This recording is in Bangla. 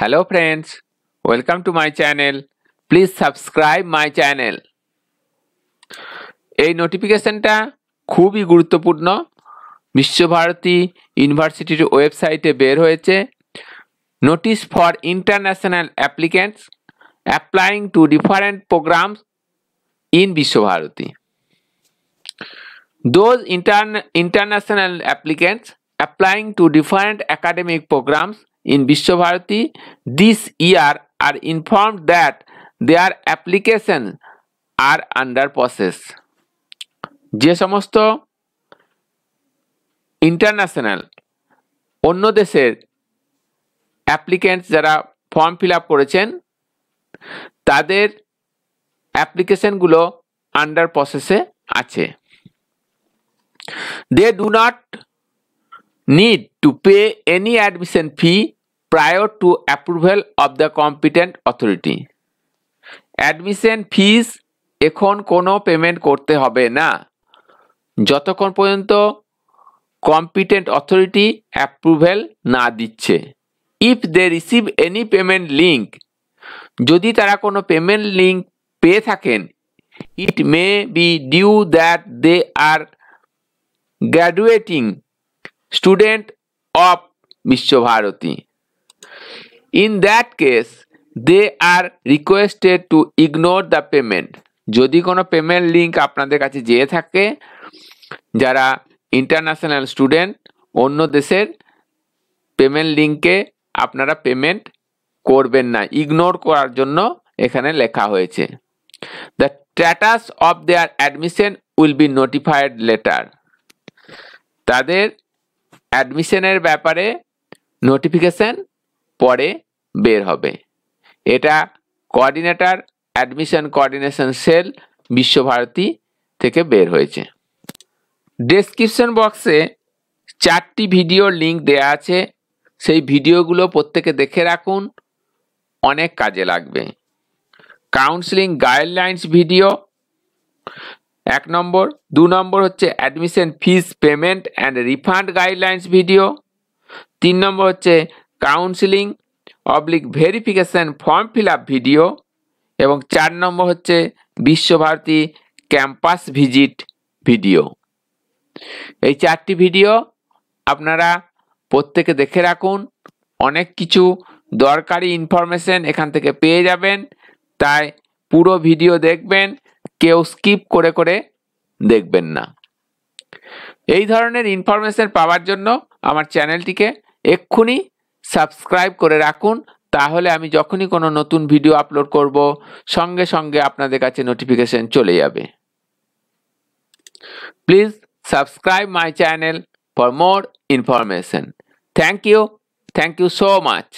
Hello friends, welcome to my channel. Please subscribe my channel. এই নোটিফিকেশনটা খুবই গুরুত্বপূর্ণ বিশ্বভারতী ইউনিভার্সিটির ওয়েবসাইটে বের হয়েছে notice for international applicants applying to different programmes in Visvabharati those international applicants applying to different academic programmes in Vishwabharati this year are informed that their application are under process. যে সমস্ত ইন্টারন্যাশনাল অন্য দেশের অ্যাপ্লিক্যান্টস যারা ফর্ম ফিল আপ করেছেন তাদের অ্যাপ্লিকেশনগুলো আন্ডার প্রসেসে আছে they do not need to pay any admission fee prior to approval of the competent authority. Admission fees এখন কোনো পেমেন্ট করতে হবে না যতক্ষণ পর্যন্ত কম্পিটেন্ট অথরিটি অ্যাপ্রুভেল না দিচ্ছে if they receive any payment link যদি তারা কোনো পেমেন্ট লিঙ্ক পেয়ে থাকেন it may be due that they are graduating student of Visvabharati in that case they are requested to ignore the payment যদি কোনো পেমেন্ট লিঙ্ক আপনাদের কাছে যেয়ে থাকে যারা ইন্টারন্যাশনাল স্টুডেন্ট অন্য দেশের পেমেন্ট লিঙ্কে আপনারা পেমেন্ট করবেন না ইগনোর করার জন্য এখানে লেখা হয়েছে the status of their admission will be notified later তাদের অ্যাডমিশনের ব্যাপারে নোটিফিকেশন পরে বের হবে এটা coordinator admission coordination cell Visvabharati থেকে বের হয়েছে ডেসক্রিপশন বক্সে চারটি ভিডিওর লিঙ্ক দেয়া আছে সেই ভিডিওগুলো প্রত্যেকে দেখে রাখুন অনেক কাজে লাগবে কাউন্সিলিং গাইডলাইন্স ভিডিও এক নম্বর দু নম্বর হচ্ছে admission fees payment and refund guidelines video তিন নম্বর হচ্ছে counselling oblique verification form fill up video এবং চার নম্বর হচ্ছে বিশ্বভারতী ক্যাম্পাস ভিজিট ভিডিও এই চারটি ভিডিও আপনারা প্রত্যেকে দেখে রাখুন অনেক কিছু দরকারি ইনফরমেশন এখান থেকে পেয়ে যাবেন তাই পুরো ভিডিও দেখবেন কেউ স্কিপ করে করে দেখবেন না এই ধরনের ইনফরমেশন পাওয়ার জন্য আমার চ্যানেলটিকে এক্ষুনি সাবস্ক্রাইব করে রাখুন তাহলে আমি যখনই কোনো নতুন ভিডিও আপলোড করব সঙ্গে সঙ্গে আপনাদের কাছে নোটিফিকেশন চলে যাবে please subscribe my channel for more information thank you thank you so much